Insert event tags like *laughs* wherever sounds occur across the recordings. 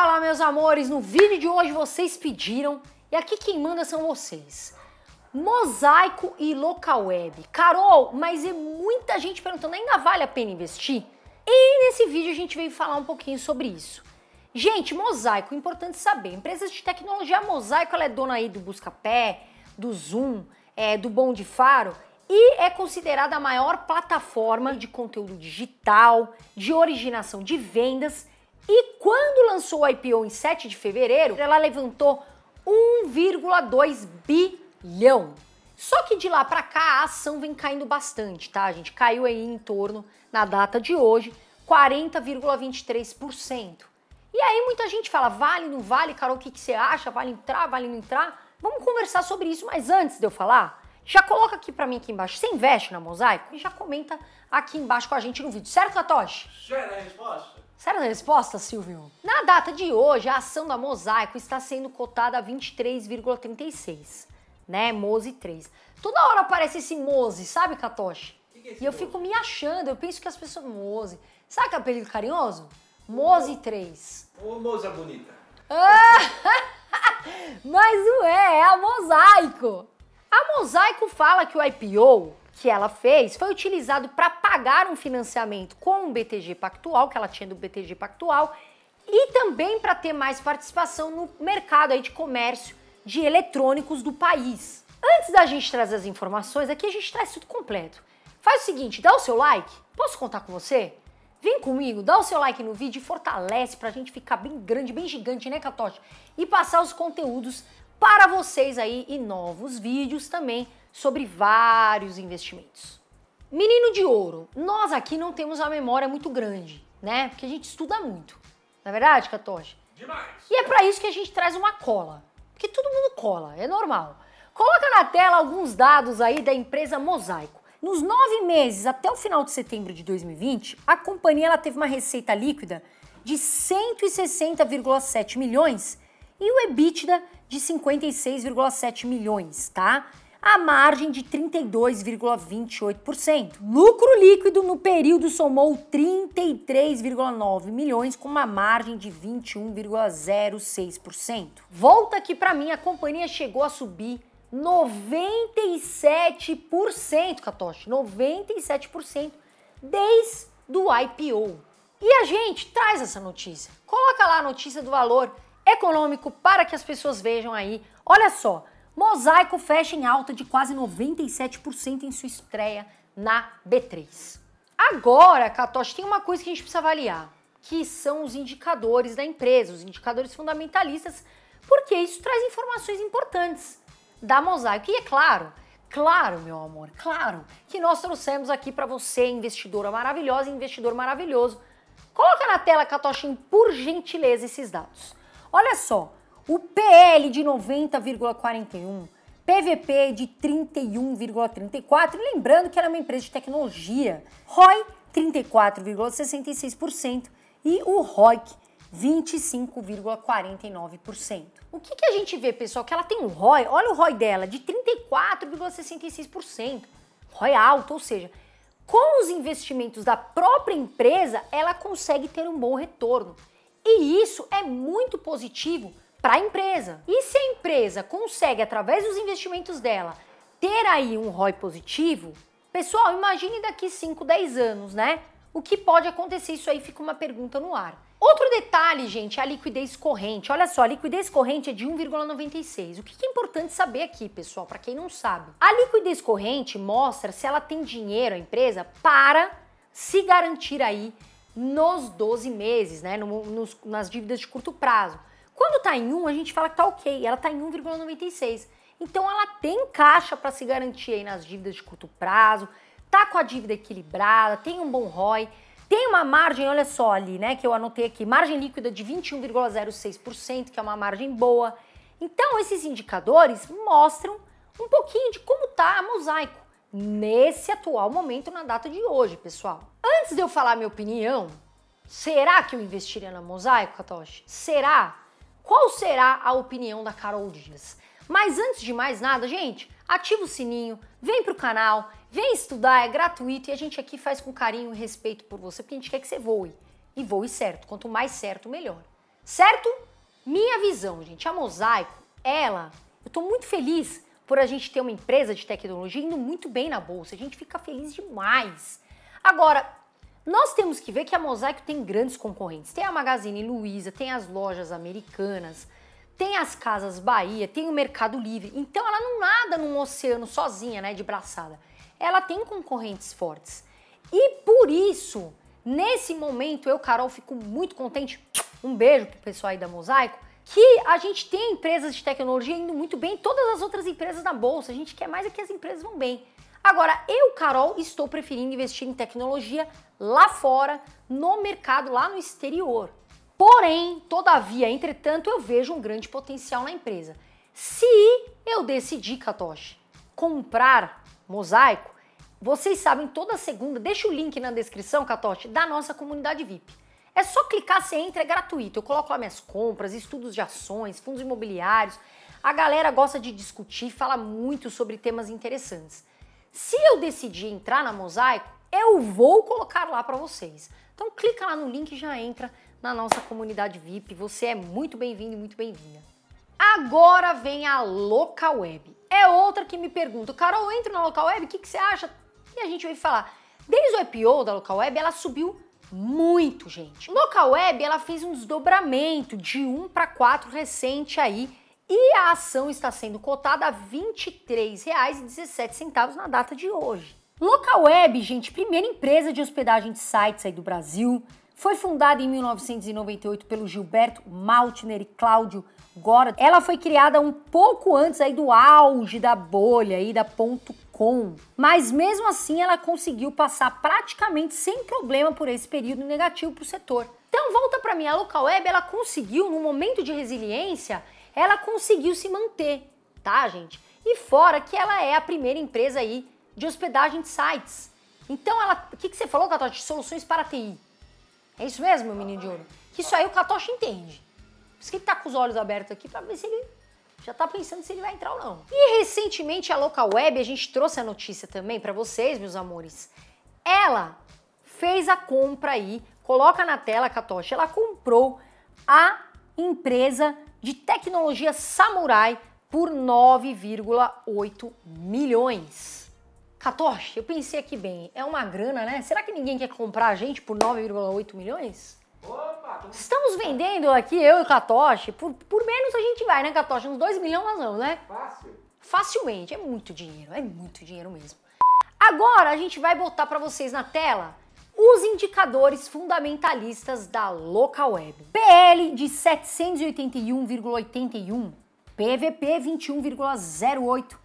Fala, meus amores! No vídeo de hoje vocês pediram e aqui quem manda são vocês. Mosaico e local web. Carol, mas é muita gente perguntando, ainda vale a pena investir? E nesse vídeo a gente veio falar um pouquinho sobre isso. Gente, Mosaico, importante saber, empresas de tecnologia, a Mosaico ela é dona aí do Buscapé, do Zoom, é, do Bom de Faro e é considerada a maior plataforma de conteúdo digital, de originação de vendas e quando lançou o IPO em 7 de fevereiro, ela levantou 1,2 bilhão. Só que de lá para cá a ação vem caindo bastante, tá, gente? Caiu aí em torno, na data de hoje, 40,23%. E aí muita gente fala, vale, não vale, Carol, o que, que você acha? Vale entrar, vale não entrar? Vamos conversar sobre isso, mas antes de eu falar, já coloca aqui para mim aqui embaixo, você investe na Mosaico? E já comenta aqui embaixo com a gente no vídeo, certo, Satoshi? Certo, a resposta. Sabe a resposta, Silvio? Na data de hoje, a ação da Mosaico está sendo cotada a 23,36, né? Mose 3. Toda hora aparece esse Mose, sabe, Katoshi? Que que é e eu Mose? fico me achando, eu penso que as pessoas. Mose. Sabe o apelido carinhoso? Mose 3. Ô, Moza é bonita. Ah, *laughs* mas não é, é a Mosaico. A Mosaico fala que o IPO que ela fez foi utilizado para pagar um financiamento com o BTG Pactual, que ela tinha do BTG Pactual, e também para ter mais participação no mercado aí de comércio de eletrônicos do país. Antes da gente trazer as informações, aqui a gente traz tudo completo. Faz o seguinte, dá o seu like, posso contar com você? Vem comigo, dá o seu like no vídeo e fortalece pra gente ficar bem grande, bem gigante, né, Catoche? E passar os conteúdos para vocês aí e novos vídeos também sobre vários investimentos. Menino de ouro, nós aqui não temos uma memória muito grande, né? Porque a gente estuda muito. Na é verdade, Catoche? Demais. E é para isso que a gente traz uma cola. Porque todo mundo cola, é normal. Coloca na tela alguns dados aí da empresa Mosaico. Nos nove meses até o final de setembro de 2020, a companhia ela teve uma receita líquida de 160,7 milhões e o EBITDA de 56,7 milhões, tá? a margem de 32,28%. Lucro líquido no período somou 33,9 milhões com uma margem de 21,06%. Volta aqui para mim, a companhia chegou a subir 97%, Katoshi, 97% desde do IPO. E a gente traz essa notícia. Coloca lá a notícia do valor econômico para que as pessoas vejam aí. Olha só, Mosaico fecha em alta de quase 97% em sua estreia na B3. Agora, Catoche, tem uma coisa que a gente precisa avaliar, que são os indicadores da empresa, os indicadores fundamentalistas, porque isso traz informações importantes da Mosaico. E é claro, claro, meu amor, claro, que nós trouxemos aqui para você, investidora maravilhosa, investidor maravilhoso. Coloca na tela, Catoche, por gentileza, esses dados. Olha só, o PL de 90,41, PVP de 31,34, lembrando que era uma empresa de tecnologia, ROI 34,66% e o ROIC 25,49%. O que, que, a gente vê, pessoal? Que ela tem um ROI, olha o ROI dela, de 34,66%. ROI alto, ou seja, com os investimentos da própria empresa, ela consegue ter um bom retorno. E isso é muito positivo para a empresa. E se a empresa consegue, através dos investimentos dela, ter aí um ROI positivo, pessoal, imagine daqui 5, 10 anos, né? O que pode acontecer? Isso aí fica uma pergunta no ar. Outro detalhe, gente, é a liquidez corrente. Olha só, a liquidez corrente é de 1,96. O que é importante saber aqui, pessoal, para quem não sabe? A liquidez corrente mostra se ela tem dinheiro, a empresa, para se garantir aí nos 12 meses, né? Nos, nas dívidas de curto prazo. Quando tá em 1, a gente fala que tá ok, ela tá em 1,96. Então ela tem caixa para se garantir aí nas dívidas de curto prazo, tá com a dívida equilibrada, tem um bom ROI, tem uma margem, olha só ali, né, que eu anotei aqui, margem líquida de 21,06%, que é uma margem boa. Então esses indicadores mostram um pouquinho de como tá a Mosaico nesse atual momento na data de hoje, pessoal. Antes de eu falar minha opinião, será que eu investiria na Mosaico, Katoshi? Será? qual será a opinião da Carol Dias. Mas antes de mais nada, gente, ativa o sininho, vem pro canal, vem estudar, é gratuito e a gente aqui faz com carinho e respeito por você, porque a gente quer que você voe. E voe certo, quanto mais certo, melhor. Certo? Minha visão, gente, a Mosaico, ela, eu tô muito feliz por a gente ter uma empresa de tecnologia indo muito bem na bolsa. A gente fica feliz demais. Agora, nós temos que ver que a Mosaico tem grandes concorrentes. Tem a Magazine Luiza, tem as lojas americanas, tem as Casas Bahia, tem o Mercado Livre. Então ela não nada num oceano sozinha, né, de braçada. Ela tem concorrentes fortes. E por isso, nesse momento, eu, Carol, fico muito contente. Um beijo pro pessoal aí da Mosaico. Que a gente tem empresas de tecnologia indo muito bem, todas as outras empresas na bolsa. A gente quer mais é que as empresas vão bem. Agora, eu, Carol, estou preferindo investir em tecnologia lá fora, no mercado, lá no exterior. Porém, todavia, entretanto, eu vejo um grande potencial na empresa. Se eu decidir, Katoshi, comprar Mosaico, vocês sabem, toda segunda, deixa o link na descrição, Katoshi, da nossa comunidade VIP. É só clicar, você entra, é gratuito. Eu coloco lá minhas compras, estudos de ações, fundos imobiliários. A galera gosta de discutir, fala muito sobre temas interessantes. Se eu decidir entrar na Mosaico, eu vou colocar lá para vocês. Então clica lá no link e já entra na nossa comunidade VIP. Você é muito bem-vindo e muito bem-vinda. Agora vem a Local Web. É outra que me pergunta, Carol, eu entro na Local Web, o que, que você acha? E a gente vai falar. Desde o IPO da Local Web, ela subiu muito, gente. Local Web, ela fez um desdobramento de 1 para 4 recente aí, e a ação está sendo cotada a R$ 23,17 na data de hoje. Localweb, gente, primeira empresa de hospedagem de sites aí do Brasil, foi fundada em 1998 pelo Gilberto Maltner e Cláudio Gora. Ela foi criada um pouco antes aí do auge da bolha aí da ponto com, mas mesmo assim ela conseguiu passar praticamente sem problema por esse período negativo para o setor. Então volta para mim, a Localweb, ela conseguiu no momento de resiliência ela conseguiu se manter, tá, gente? E fora que ela é a primeira empresa aí de hospedagem de sites. Então, ela, o que, que você falou, Catoche? Soluções para TI. É isso mesmo, meu menino de ouro? Que isso aí o Catoche entende. Por isso que ele tá com os olhos abertos aqui para ver se ele já tá pensando se ele vai entrar ou não. E recentemente a Local Web, a gente trouxe a notícia também para vocês, meus amores. Ela fez a compra aí, coloca na tela, Catoche, ela comprou a empresa de tecnologia samurai por 9,8 milhões. 14, eu pensei aqui bem, é uma grana, né? Será que ninguém quer comprar a gente por 9,8 milhões? Opa, Estamos vendendo aqui, eu e o Katoshi, por, por menos a gente vai, né, Katoshi? Uns 2 milhões nós vamos, né? Fácil. Facilmente, é muito dinheiro, é muito dinheiro mesmo. Agora a gente vai botar para vocês na tela os indicadores fundamentalistas da local web. PL de 781,81, PVP 21,08,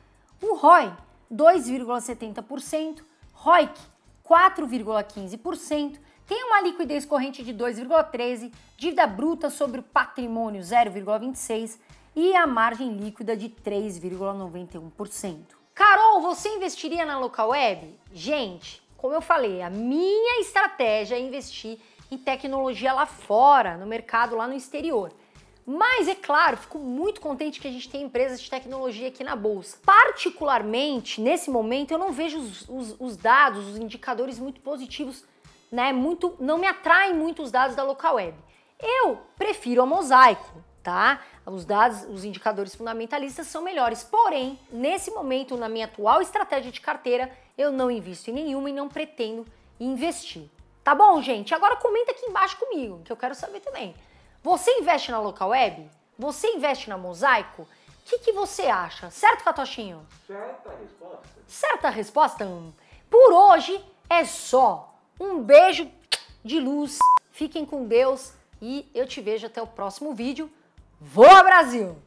o ROI 2,70%, ROIC 4,15%, tem uma liquidez corrente de 2,13, dívida bruta sobre o patrimônio 0,26 e a margem líquida de 3,91%. Carol, você investiria na local web? Gente, como eu falei, a minha estratégia é investir em tecnologia lá fora, no mercado lá no exterior. Mas é claro, fico muito contente que a gente tem empresas de tecnologia aqui na bolsa. Particularmente nesse momento, eu não vejo os, os, os dados, os indicadores muito positivos, né? Muito, não me atraem muito os dados da local web. Eu prefiro a Mosaico tá? Os dados, os indicadores fundamentalistas são melhores. Porém, nesse momento, na minha atual estratégia de carteira, eu não invisto em nenhuma e não pretendo investir. Tá bom, gente? Agora comenta aqui embaixo comigo, que eu quero saber também. Você investe na local web? Você investe na mosaico? O que, que, você acha? Certo, Catochinho? Certa resposta. Certa resposta? Hum. Por hoje é só. Um beijo de luz. Fiquem com Deus e eu te vejo até o próximo vídeo. Voa Brasil!